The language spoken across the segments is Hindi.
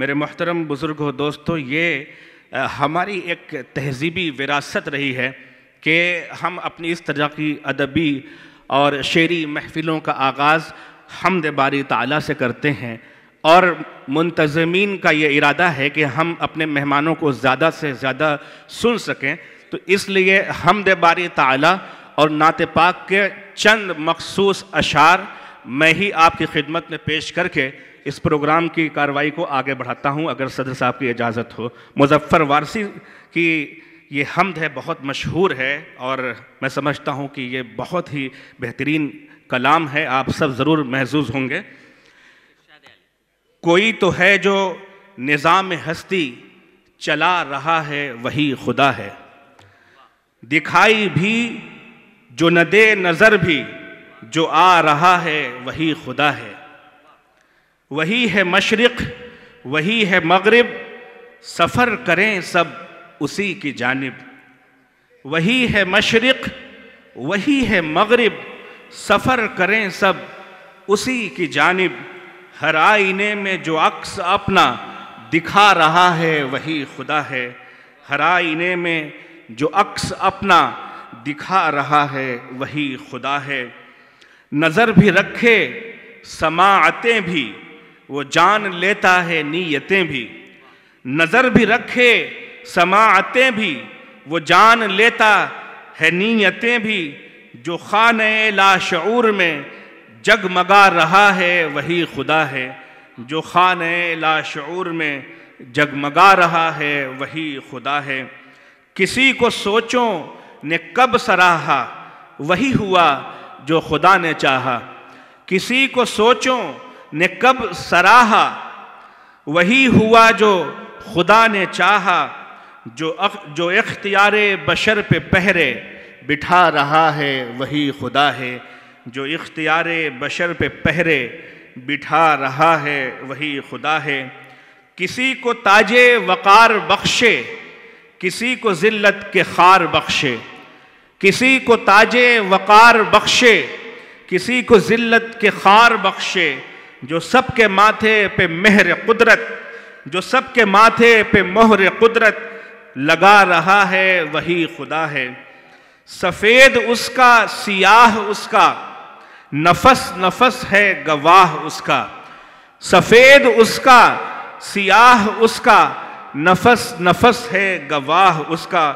मेरे मोहतरम बुज़ुर्ग हो दोस्तों ये हमारी एक तहजीबी विरासत रही है कि हम अपनी इस तरह की अदबी और शेरी महफिलों का आगाज़ हमद बारी तला से करते हैं और मुंतज़मीन का ये इरादा है कि हम अपने मेहमानों को ज़्यादा से ज़्यादा सुन सकें तो इसलिए हमद बारी तला और नात पाक के चंद मखसूस अशार मैं ही आपकी खिदमत में पेश करके इस प्रोग्राम की कार्रवाई को आगे बढ़ाता हूं अगर सदर साहब की इजाज़त हो मुजफ्फ़र वारसी की ये हमद है बहुत मशहूर है और मैं समझता हूं कि ये बहुत ही बेहतरीन कलाम है आप सब ज़रूर महजूज होंगे कोई तो है जो निज़ाम हस्ती चला रहा है वही खुदा है दिखाई भी जो न दे नज़र भी जो आ रहा है वही खुदा है वही है मशरक़ वही है मगरब सफ़र करें सब उसी की जानब वही है मशरक़ वही है मगरब सफ़र करें सब उसी की जानब हर आईने में जो अक्स अपना दिखा रहा है वही खुदा है हर आईने में जो अक्स अपना दिखा रहा है वही खुदा है नज़र भी रखे समातें भी वो जान लेता है नीयतें भी नज़र भी रखे समातें भी वो जान लेता है नीयतें भी जो खान लाशूर में जगमगा रहा है वही खुदा है जो खान लाशूर में जगमगा रहा है वही खुदा है किसी को सोचो ने कब सराहा वही हुआ जो खुदा ने चाहा किसी को सोचो ने कब सराहा वही हुआ जो खुदा ने चाहा जो अख, जो इख्तियार बशर पे पहरे बिठा रहा है वही खुदा है जो इख्तियार बशर पे पहरे बिठा रहा है वही खुदा है किसी को ताजे वक़ार बख्शे किसी को ज़िल्लत के खार बख्शे किसी को ताजे वक़ार बख्शे किसी को ज़िल्लत के खार बख्शे जो सबके माथे पे मेहर कुदरत जो सबके माथे पे मोहर कुदरत लगा रहा है वही खुदा है सफ़ेद उसका सियाह उसका नफस नफस है गवाह उसका सफ़ेद उसका सियाह उसका नफस नफस है गवाह उसका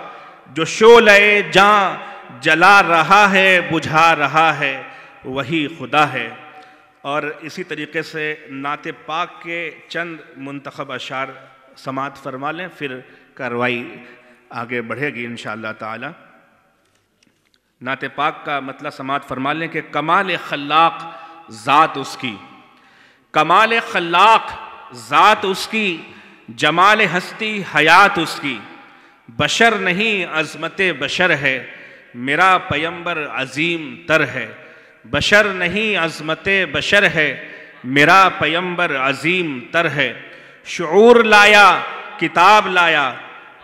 जो शोल जहाँ जला रहा है बुझा रहा है वही खुदा है और इसी तरीके से नात पाक के चंद मंतखब अशार समात फरमा लें फिर कार्रवाई आगे बढ़ेगी इन ताला नात पाक का मतलब समात फरमा लें कि कमाल खलाक ज़ात उसकी कमाल खलाक ज़ात उसकी जमाल हस्ती हयात उसकी बशर नहीं अजमत बशर है मेरा पयंबर अजीम तर है बशर नहीं अजमत बशर है मेरा पयंबर अजीम तर है शूर लाया किताब लाया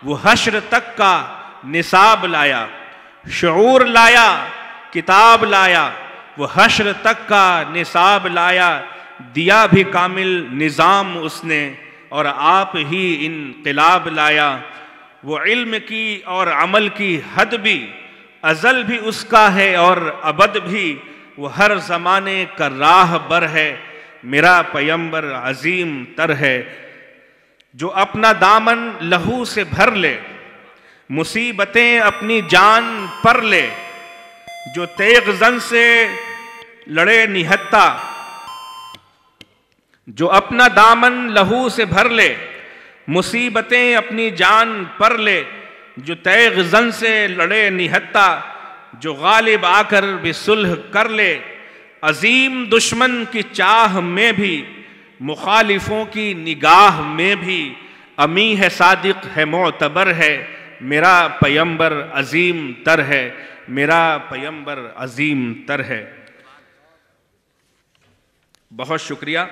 वो हशर तक का निसाब लाया शूर लाया किताब लाया वो हशर तक का निसाब लाया दिया भी कामिल निज़ाम उसने और आप ही इनकलाब लाया वो इल्म की और अमल की हद भी अज़ल भी उसका है और अबद भी वो हर ज़माने का राह बर है मेरा पयंबर अजीम तर है जो अपना दामन लहू से भर ले मुसीबतें अपनी जान पर ले जो तेग जन से लड़े निहत्ता जो अपना दामन लहू से भर ले मुसीबतें अपनी जान पर ले जो तेग जन से लड़े निहत्ता जो गालिब आकर भी सुलह कर ले अजीम दुश्मन की चाह में भी मुखालिफों की निगाह में भी अमी है सादिक है मोतबर है मेरा पैम्बर अजीम तर है मेरा पैम्बर अजीम तर है बहुत शुक्रिया